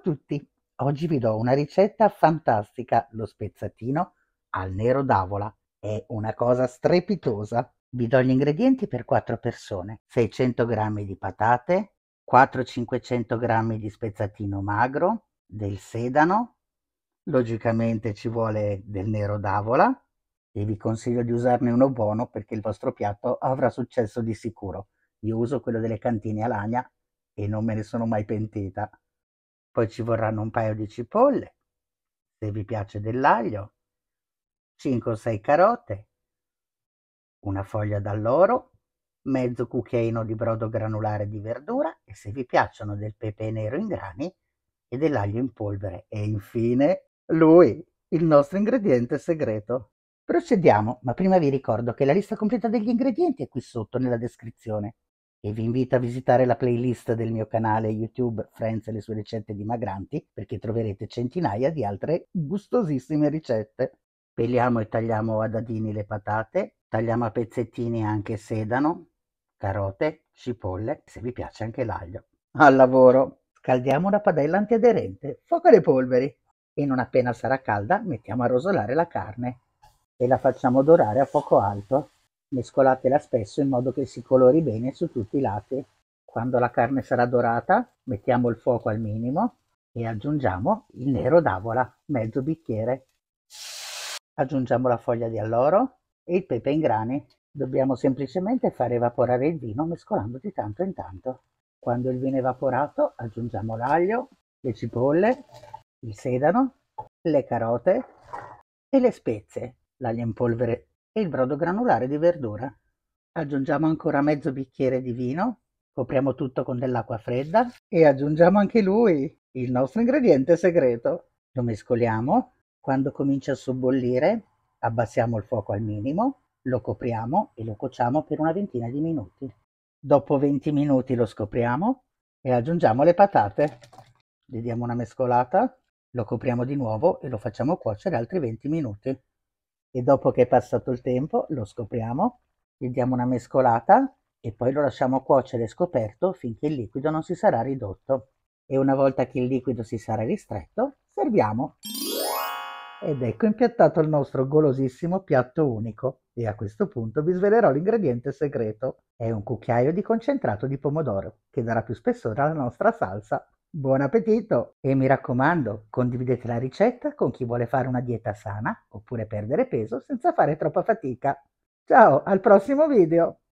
a tutti, oggi vi do una ricetta fantastica, lo spezzatino al nero d'avola. È una cosa strepitosa. Vi do gli ingredienti per 4 persone, 600 g di patate, 400-500 g di spezzatino magro, del sedano, logicamente ci vuole del nero d'avola e vi consiglio di usarne uno buono perché il vostro piatto avrà successo di sicuro. Io uso quello delle cantine Alagna e non me ne sono mai pentita. Poi ci vorranno un paio di cipolle, se vi piace dell'aglio, 5 o 6 carote, una foglia d'alloro, mezzo cucchiaino di brodo granulare di verdura e se vi piacciono del pepe nero in grani e dell'aglio in polvere. E infine lui, il nostro ingrediente segreto. Procediamo, ma prima vi ricordo che la lista completa degli ingredienti è qui sotto nella descrizione e vi invito a visitare la playlist del mio canale YouTube Friends e le sue ricette dimagranti perché troverete centinaia di altre gustosissime ricette. Peliamo e tagliamo a dadini le patate, tagliamo a pezzettini anche sedano, carote, cipolle, se vi piace anche l'aglio. Al lavoro! Scaldiamo una padella antiaderente, fuoco le polveri e non appena sarà calda mettiamo a rosolare la carne e la facciamo dorare a fuoco alto Mescolatela spesso in modo che si colori bene su tutti i lati. Quando la carne sarà dorata, mettiamo il fuoco al minimo e aggiungiamo il nero d'avola, mezzo bicchiere. Aggiungiamo la foglia di alloro e il pepe in grani. Dobbiamo semplicemente far evaporare il vino mescolando di tanto in tanto. Quando il vino è evaporato aggiungiamo l'aglio, le cipolle, il sedano, le carote e le spezie, l'aglio in polvere e il brodo granulare di verdura. Aggiungiamo ancora mezzo bicchiere di vino, copriamo tutto con dell'acqua fredda e aggiungiamo anche lui, il nostro ingrediente segreto. Lo mescoliamo, quando comincia a sobbollire abbassiamo il fuoco al minimo, lo copriamo e lo cuociamo per una ventina di minuti. Dopo 20 minuti lo scopriamo e aggiungiamo le patate. Gli diamo una mescolata, lo copriamo di nuovo e lo facciamo cuocere altri 20 minuti e dopo che è passato il tempo lo scopriamo, gli diamo una mescolata e poi lo lasciamo cuocere scoperto finché il liquido non si sarà ridotto. E una volta che il liquido si sarà ristretto, serviamo. Ed ecco impiattato il nostro golosissimo piatto unico. E a questo punto vi svelerò l'ingrediente segreto. È un cucchiaio di concentrato di pomodoro, che darà più spessore alla nostra salsa. Buon appetito e mi raccomando, condividete la ricetta con chi vuole fare una dieta sana oppure perdere peso senza fare troppa fatica. Ciao, al prossimo video!